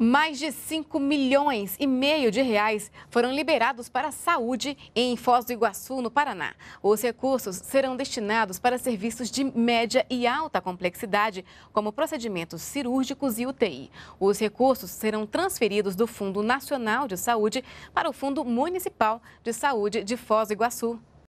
Mais de 5 milhões e meio de reais foram liberados para a saúde em Foz do Iguaçu, no Paraná. Os recursos serão destinados para serviços de média e alta complexidade, como procedimentos cirúrgicos e UTI. Os recursos serão transferidos do Fundo Nacional de Saúde para o Fundo Municipal de Saúde de Foz do Iguaçu.